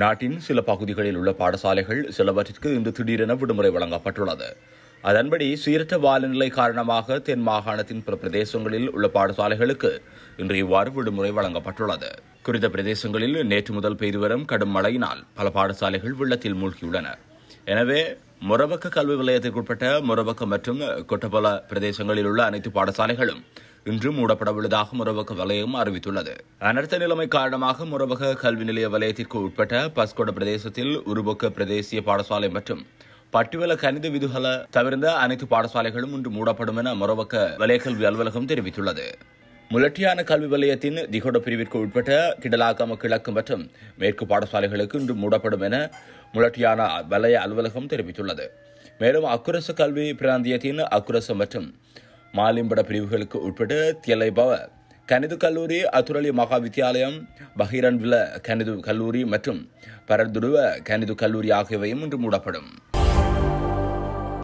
நாட்டின் சில பகுதிகளில் உள்ள பாடசாலைகள் சிலவற்றிற்கு இன்று திடீரென விடுமுறை வழங்கப்பட்டுள்ளது அதன்படி சீரற்ற வானிலை காரணமாக தென் மாகாணத்தின் பிற பிரதேசங்களில் உள்ள பாடசாலைகளுக்கு இன்று இவ்வாறு விடுமுறை வழங்கப்பட்டுள்ளது குறித்த பிரதேசங்களில் நேற்று முதல் பெய்து வரும் கடும் மழையினால் பல பாடசாலைகள் வெள்ளத்தில் மூழ்கியுள்ளன எனவே மொரபக்க கல்வி வலயத்திற்குட்பட்ட முரபக்க மற்றும் கொட்டபல பிரதேசங்களில் உள்ள அனைத்து பாடசாலைகளும் இன்று மூடப்படவுள்ளதாக முரவக வலயம் அறிவித்துள்ளது அனர்த்த நிலைமை காரணமாக முரவக கல்வி நிலைய வலயத்திற்கு உட்பட்ட பஸ்கோட பிரதேசத்தில் உருபக்க பிரதேசிய பாடசாலை மற்றும் பட்டுவல கணித விதிகள தவிர்த்த அனைத்து பாடசாலைகளும் இன்று மூடப்படும் என மொரவக்க வலயக்கல்வி அலுவலகம் தெரிவித்துள்ளது முலட்டியான கல்வி வலயத்தின் திகோட பிரிவிற்கு உட்பட்ட கிடலாக்கம கிழக்கு மற்றும் மேற்கு பாடசாலைகளுக்கு இன்று மூடப்படும் என முலட்டியான வலய அலுவலகம் தெரிவித்துள்ளது மேலும் அக்குரச கல்வி பிராந்தியத்தின் அக்குரச மற்றும் மாலிம்பட பிரிவுகளுக்கு உட்பட்டு தியலைபவ கணிது கல்லூரி அத்துரளி மகா வித்தியாலயம் பஹீரன்வில கணிது கல்லூரி மற்றும் பரதுருவ கணிது கல்லூரி ஆகியவையும் இன்று மூடப்படும்